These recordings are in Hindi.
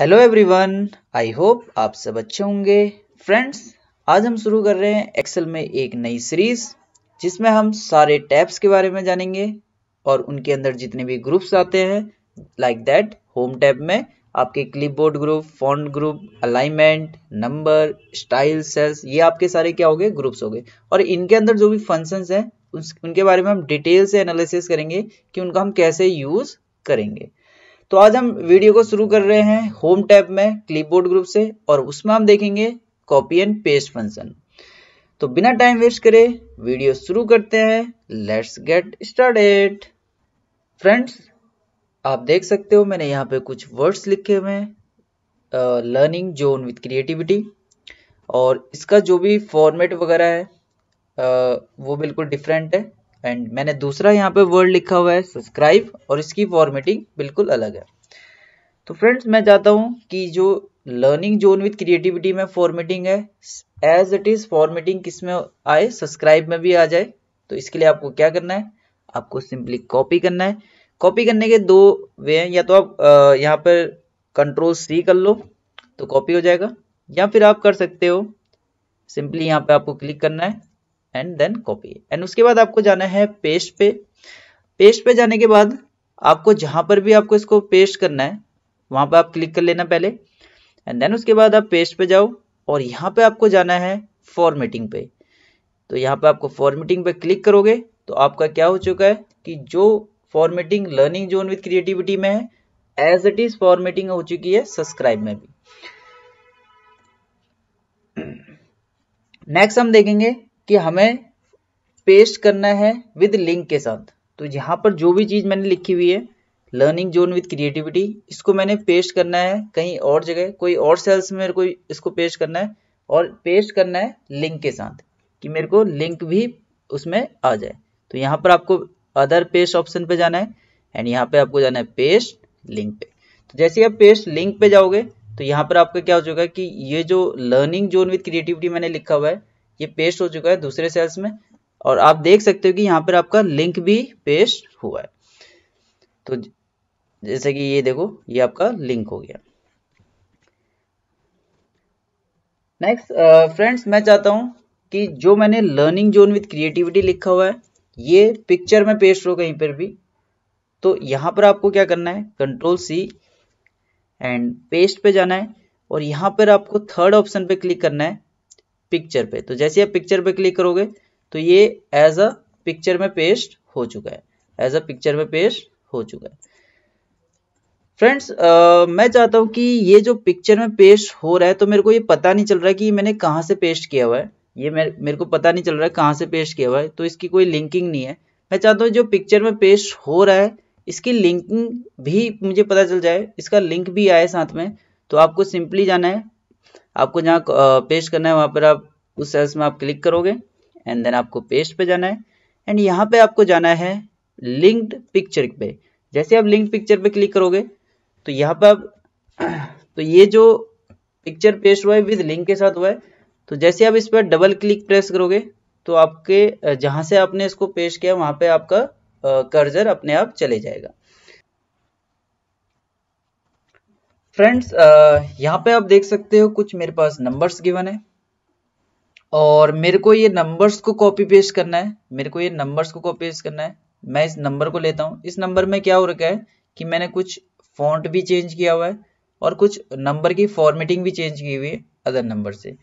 हेलो एवरीवन आई होप आप सब अच्छे होंगे फ्रेंड्स आज हम शुरू कर रहे हैं एक्सेल में एक नई सीरीज जिसमें हम सारे टैब्स के बारे में जानेंगे और उनके अंदर जितने भी ग्रुप्स आते हैं लाइक दैट होम टैब में आपके clipboard group font group alignment number style cells ये आपके सारे क्या हो गए ग्रुप्स हो गए और इनके अंदर जो भी फंक्शन हैं उनके बारे में हम डिटेल से एनालिसिस करेंगे कि उनका हम कैसे यूज़ करेंगे तो आज हम वीडियो को शुरू कर रहे हैं होम टैब में क्लिपबोर्ड ग्रुप से और उसमें हम देखेंगे कॉपी एंड पेस्ट फंक्शन तो बिना टाइम वेस्ट करे वीडियो शुरू करते हैं लेट्स गेट स्टार्टेड फ्रेंड्स आप देख सकते हो मैंने यहाँ पे कुछ वर्ड्स लिखे हुए हैं लर्निंग जोन विथ क्रिएटिविटी और इसका जो भी फॉर्मेट वगैरह है uh, वो बिल्कुल डिफरेंट है एंड मैंने दूसरा यहाँ पे वर्ड लिखा हुआ है सब्सक्राइब और इसकी फॉर्मेटिंग बिल्कुल अलग है तो फ्रेंड्स मैं चाहता हूँ कि जो लर्निंग जोन विथ क्रिएटिविटी में फॉर्मेटिंग है एज इट इज फॉर्मेटिंग किस में आए सब्सक्राइब में भी आ जाए तो इसके लिए आपको क्या करना है आपको सिंपली कॉपी करना है कॉपी करने के दो वे हैं या तो आप यहाँ पर कंट्रोल सी कर लो तो कॉपी हो जाएगा या फिर आप कर सकते हो सिंपली यहाँ पे आपको क्लिक करना है एंड देन कॉपी एंड उसके बाद आपको जाना है पेस्ट पे पेस्ट पे जाने के बाद आपको जहां पर भी आपको इसको पेस्ट करना है वहां पर आप क्लिक कर लेना पहले एंड देन उसके बाद आप पेस्ट पे जाओ और यहाँ पे आपको जाना है फॉर्मेटिंग पे तो यहाँ पे आपको फॉर्मेटिंग पे क्लिक करोगे तो आपका क्या हो चुका है कि जो formatting learning zone with creativity में है एज इट इज फॉर्मेटिंग हो चुकी है सब्सक्राइब में भी नेक्स्ट हम देखेंगे कि हमें पेस्ट करना है विद लिंक के साथ तो यहाँ पर जो भी चीज़ मैंने लिखी हुई है लर्निंग जोन विद क्रिएटिविटी इसको मैंने पेस्ट करना है कहीं और जगह कोई और सेल्स में मेरे को इसको पेस्ट करना है और पेस्ट करना है लिंक के साथ कि मेरे को लिंक भी उसमें आ जाए तो यहाँ पर आपको अदर पेस्ट ऑप्शन पे जाना है एंड यहाँ पे आपको जाना है पेस्ट लिंक पे तो जैसे आप पेस्ट लिंक पे जाओगे तो यहाँ पर आपका क्या हो जाएगा कि ये जो लर्निंग जोन विद क्रिएटिविटी मैंने लिखा हुआ है ये पेस्ट हो चुका है दूसरे सेल्स में और आप देख सकते हो कि यहाँ पर आपका लिंक भी पेस्ट हुआ है तो जैसे कि ये देखो ये आपका लिंक हो गया नेक्स्ट फ्रेंड्स uh, मैं चाहता हूं कि जो मैंने लर्निंग जोन विद क्रिएटिविटी लिखा हुआ है ये पिक्चर में पेस्ट हो कहीं पर भी तो यहां पर आपको क्या करना है कंट्रोल सी एंड पेस्ट पे जाना है और यहां पर आपको थर्ड ऑप्शन पे क्लिक करना है पिक्चर पे तो जैसे आप पिक्चर पे क्लिक करोगे तो ये एज अ पिक्चर में पेस्ट हो चुका है एज अ पिक्चर में पेस्ट हो चुका है फ्रेंड्स uh, मैं चाहता हूँ कि ये जो पिक्चर में पेस्ट हो रहा है तो मेरे को ये पता नहीं चल रहा है कि मैंने कहाँ से पेस्ट किया हुआ है ये मेरे मेरे को पता नहीं चल रहा है कहाँ से पेस्ट किया हुआ है तो इसकी कोई लिंकिंग नहीं है मैं चाहता हूँ जो पिक्चर में पेस्ट हो रहा है इसकी लिंकिंग भी मुझे पता चल जाए इसका लिंक भी आए साथ में तो आपको सिंपली जाना है आपको जहाँ पेस्ट करना है वहाँ पर आप उस सेल्स में आप क्लिक करोगे एंड देन आपको पेस्ट पे जाना है एंड यहाँ पे आपको जाना है लिंक्ड पिक्चर पे जैसे आप लिंक्ड पिक्चर पे क्लिक करोगे तो यहाँ पे आप तो ये जो पिक्चर पेस्ट हुआ है विद लिंक के साथ हुआ है तो जैसे आप इस पर डबल क्लिक प्रेस करोगे तो आपके जहाँ से आपने इसको पेश किया वहाँ पर आपका कर्जर अपने आप चले जाएगा फ्रेंड्स uh, यहाँ पे आप देख सकते हो कुछ मेरे पास नंबर्स गिवन है और मेरे को ये नंबर्स को कॉपी पेस्ट करना है मेरे को ये नंबर्स को कॉपी पेस्ट करना है मैं इस नंबर को लेता हूँ इस नंबर में क्या हो रखा है कि मैंने कुछ फॉन्ट भी चेंज किया हुआ है और कुछ नंबर की फॉर्मेटिंग भी चेंज की हुई है अदर नंबर से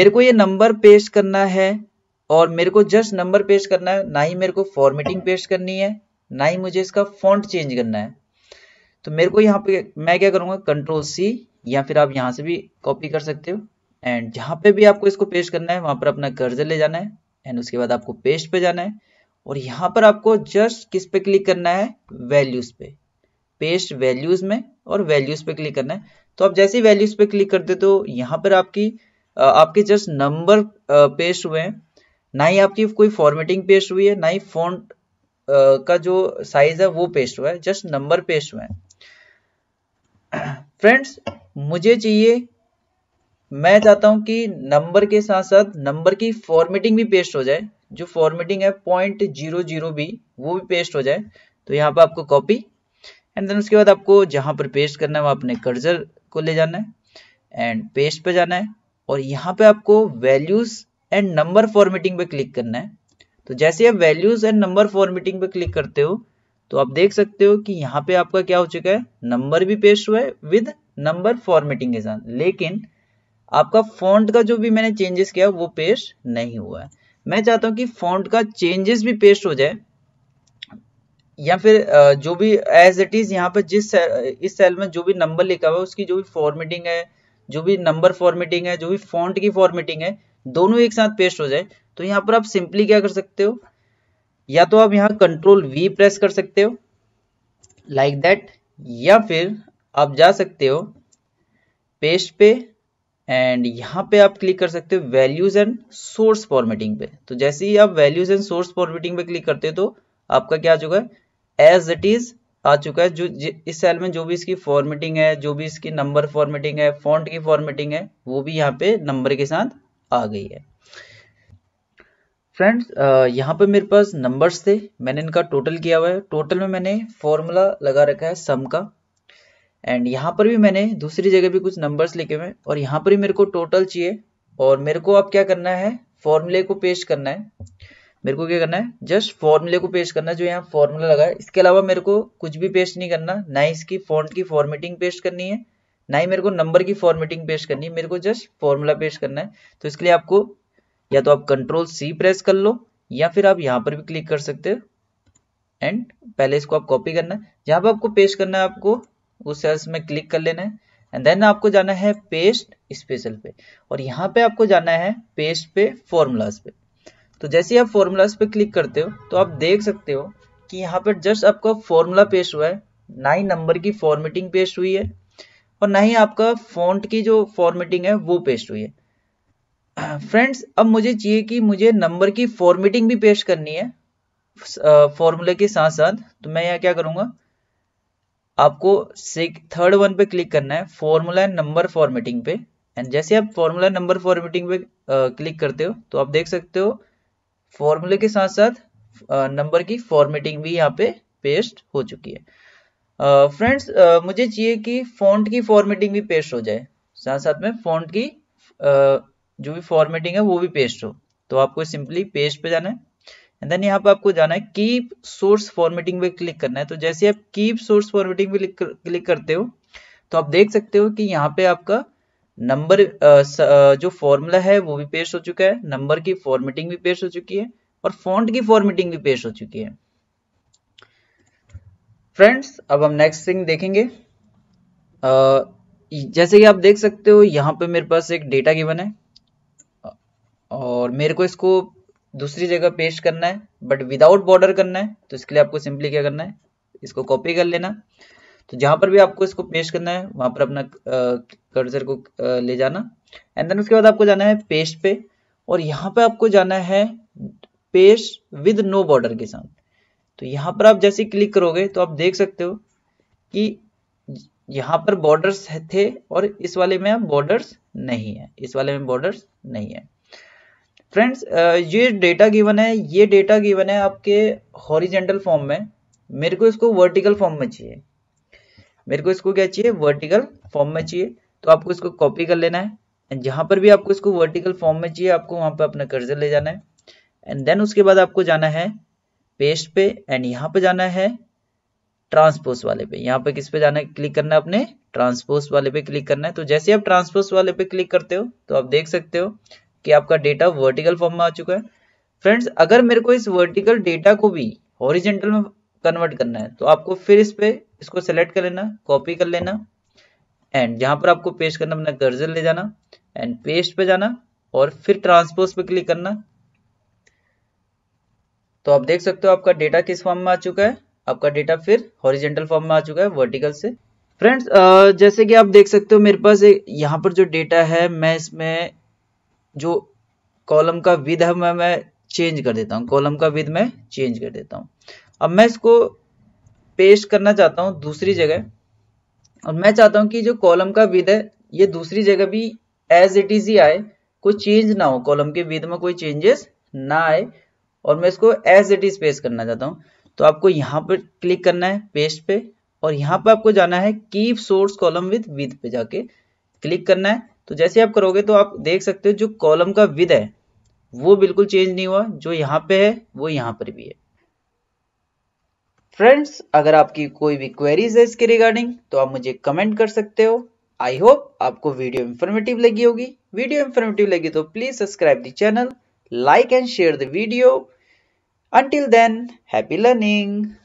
मेरे को ये नंबर पेस्ट करना है और मेरे को जस्ट नंबर पेस्ट करना है ना ही मेरे को फॉर्मेटिंग पेस्ट करनी है ना ही मुझे इसका फॉन्ट चेंज करना है तो मेरे को यहाँ पे मैं क्या करूँगा कंट्रोल सी या फिर आप यहाँ से भी कॉपी कर सकते हो एंड जहाँ पे भी आपको इसको पेस्ट करना है वहाँ पर अपना कर्जर ले जाना है एंड उसके बाद आपको पेस्ट पे जाना है और यहाँ पर आपको जस्ट किस पे क्लिक करना है वैल्यूज पे पेस्ट वैल्यूज में और वैल्यूज पे क्लिक करना है तो आप जैसे ही वैल्यूज पे क्लिक करते तो यहाँ पर आपकी आपके जस्ट नंबर पेस्ट हुए हैं ना ही आपकी कोई फॉर्मेटिंग पेस्ट हुई है ना ही फोन का जो साइज है वो पेस्ट हुआ है जस्ट नंबर पेस्ट हुए हैं फ्रेंड्स मुझे चाहिए मैं चाहता हूं कि नंबर के साथ साथ नंबर की फॉर्मेटिंग भी पेस्ट हो जाए जो फॉर्मेटिंग है पॉइंट जीरो जीरो भी वो भी पेस्ट हो जाए तो यहाँ पर आपको कॉपी एंड देन उसके बाद आपको जहां पर पेस्ट करना है वहां अपने कर्जर को ले जाना है एंड पेस्ट पे जाना है और यहाँ पे आपको वैल्यूज एंड नंबर फॉर्मेटिंग पे क्लिक करना है तो जैसे आप वैल्यूज एंड नंबर फॉर्मेटिंग पे क्लिक करते हो तो आप देख सकते हो कि यहाँ पे आपका क्या हो चुका है नंबर भी पेश हुआ है विद नंबर फॉर्मेटिंग के साथ लेकिन आपका फॉन्ट का जो भी मैंने चेंजेस किया वो पेश नहीं हुआ है मैं चाहता हूँ कि फॉन्ट का चेंजेस भी पेश हो जाए या फिर जो भी एज इट इज यहाँ पर जिस इस सेल में जो भी नंबर लिखा हुआ है उसकी जो भी फॉर्मेटिंग है जो भी नंबर फॉर्मेटिंग है जो भी फॉन्ट की फॉर्मेटिंग है दोनों एक साथ पेश हो जाए तो यहाँ पर आप सिंपली क्या कर सकते हो या तो आप यहाँ कंट्रोल वी प्रेस कर सकते हो लाइक like दैट या फिर आप जा सकते हो पेस्ट पे एंड यहाँ पे आप क्लिक कर सकते हो वैल्यूज एंड सोर्स फॉर्मेटिंग पे तो जैसे ही आप वैल्यूज एंड सोर्स फॉर्मेटिंग पे क्लिक करते हो तो आपका क्या आ चुका है एज इट इज आ चुका है जो इस सेल में जो भी इसकी फॉर्मेटिंग है जो भी इसकी नंबर फॉर्मेटिंग है फॉन्ट की फॉर्मेटिंग है वो भी यहाँ पे नंबर के साथ आ गई है फ्रेंड्स यहाँ पे मेरे पास नंबर्स थे मैंने इनका टोटल किया हुआ है टोटल में मैंने फॉर्मूला लगा रखा है सम का एंड यहाँ पर भी मैंने दूसरी जगह भी कुछ नंबर्स लिखे हुए हैं और यहाँ पर भी मेरे को टोटल चाहिए और मेरे को अब क्या करना है फॉर्मूले को पेश करना है मेरे को क्या करना है जस्ट फॉर्मूले को पेश करना है जो यहाँ फॉर्मूला लगा है इसके अलावा मेरे को कुछ भी पेश नहीं करना ना इसकी फॉन्ट की फॉर्मेटिंग पेश करनी है ना ही मेरे को नंबर की फॉर्मेटिंग पेश करनी है मेरे को जस्ट फॉर्मूला पेश करना है तो इसके लिए आपको या तो आप कंट्रोल सी प्रेस कर लो या फिर आप यहाँ पर भी क्लिक कर सकते हो एंड पहले इसको आप कॉपी करना है जहां पर आपको पेस्ट करना है आपको उस सेल्स में क्लिक कर लेना है एंड देन आपको जाना है पेस्ट स्पेशल पे और यहाँ पे आपको जाना है पेस्ट पे फॉर्मूलाज पे तो जैसे आप फॉर्मूलाज पे क्लिक करते हो तो आप देख सकते हो कि यहाँ पर जस्ट आपका फॉर्मूला पेश हुआ है ना ही नंबर की फॉर्मेटिंग पेश हुई है और ना ही आपका फॉन्ट की जो फॉर्मेटिंग है वो पेश हुई है फ्रेंड्स uh, अब मुझे चाहिए कि मुझे नंबर की फॉर्मेटिंग भी पेश करनी है फॉर्मूले uh, के साथ साथ तो मैं यहाँ क्या करूँगा आपको थर्ड वन पे क्लिक करना है फॉर्मूला एंड नंबर फॉर्मेटिंग पे एंड जैसे आप फॉर्मूला नंबर फॉर्मेटिंग पे क्लिक uh, करते हो तो आप देख सकते हो फॉर्मूले के साथ साथ नंबर की फॉर्मेटिंग भी यहाँ पे पेस्ट हो चुकी है फ्रेंड्स uh, uh, मुझे चाहिए कि फॉन्ट की फॉर्मेटिंग भी पेस्ट हो जाए साथ साथ में फॉन्ट की जो भी फॉर्मेटिंग है वो भी पेस्ट हो तो आपको सिंपली पेस्ट पे जाना है एंड देन यहाँ पे आपको जाना है कीप सोर्स फॉर्मेटिंग पे क्लिक करना है तो जैसे आप कीप सोर्स फॉर्मेटिंग पे क्लिक करते हो तो आप देख सकते हो कि यहाँ पे आपका नंबर जो फॉर्मूला है वो भी पेस्ट हो चुका है नंबर की फॉर्मेटिंग भी पेस्ट हो चुकी है और फॉन्ट की फॉर्मेटिंग भी पेस्ट हो चुकी है फ्रेंड्स अब हम नेक्स्ट थिंग देखेंगे आ, जैसे कि आप देख सकते हो यहाँ पे मेरे पास एक डेटा गिवन है और मेरे को इसको दूसरी जगह पेस्ट करना है बट विदाउट बॉर्डर करना है तो इसके लिए आपको सिंपली क्या करना है इसको कॉपी कर लेना तो जहां पर भी आपको इसको पेस्ट करना है वहां पर अपना कर्जर को ले जाना एंड देन उसके बाद आपको जाना है पेस्ट पे और यहाँ पे आपको जाना है पेस्ट विद नो बॉर्डर के साथ तो यहाँ पर आप जैसे क्लिक करोगे तो आप देख सकते हो कि यहाँ पर बॉर्डर्स थे और इस वाले में बॉर्डर्स नहीं है इस वाले में बॉर्डर्स नहीं है फ्रेंड्स ये डेटा गिवन है ये डेटा गिवन है आपके हॉरिजेंटल फॉर्म में मेरे को इसको वर्टिकल फॉर्म में चाहिए मेरे को इसको क्या चाहिए वर्टिकल फॉर्म में चाहिए तो आपको इसको कॉपी कर लेना है एंड जहां पर भी आपको इसको वर्टिकल फॉर्म में चाहिए आपको वहां पर अपना कर्जर ले जाना है एंड देन उसके बाद आपको जाना है पेस्ट पे एंड यहाँ पे जाना है ट्रांसपोर्ट वाले पे यहाँ पे किस पे जाना है क्लिक करना है अपने ट्रांसपोर्ट वाले पे क्लिक करना है तो जैसे आप ट्रांसपोर्ट वाले पे क्लिक करते हो तो आप देख सकते हो कि आपका डेटा वर्टिकल फॉर्म में आ चुका है फ्रेंड्स अगर मेरे को इस वर्टिकल डेटा को भी हॉरिजेंटल में कन्वर्ट करना है तो आपको फिर इस पे इसको सेलेक्ट कर लेना कॉपी कर लेना एंड जहां पर आपको पेस्ट करना अपना कर्जर ले जाना एंड पेस्ट पे जाना और फिर ट्रांसपोज पे क्लिक करना तो आप देख सकते हो आपका डेटा किस फॉर्म में आ चुका है आपका डेटा फिर हॉरिजेंटल फॉर्म में आ चुका है वर्टिकल से फ्रेंड्स जैसे कि आप देख सकते हो मेरे पास यहाँ पर जो डेटा है मैं इसमें जो कॉलम का विध है मैं मैं चेंज कर देता हूँ कॉलम का विध मैं चेंज कर देता हूँ अब मैं इसको पेस्ट करना चाहता हूँ दूसरी जगह और मैं चाहता हूँ कि जो कॉलम का विध है ये दूसरी जगह भी एज इट इज ही आए कोई चेंज ना हो कॉलम के विध में कोई चेंजेस ना आए और मैं इसको एज इट इज पेस्ट करना चाहता हूँ तो आपको यहाँ पर क्लिक करना है पेस्ट पे और यहाँ पर आपको जाना है keep source column width width पे जाके क्लिक करना है तो जैसे आप करोगे तो आप देख सकते हो जो कॉलम का विद है वो बिल्कुल चेंज नहीं हुआ जो यहाँ पे है वो यहाँ पर भी है फ्रेंड्स अगर आपकी कोई भी क्वेरीज है इसके रिगार्डिंग तो आप मुझे कमेंट कर सकते हो आई होप आपको वीडियो इंफॉर्मेटिव लगी होगी वीडियो इंफॉर्मेटिव लगी तो please subscribe the channel like and share the video until then happy learning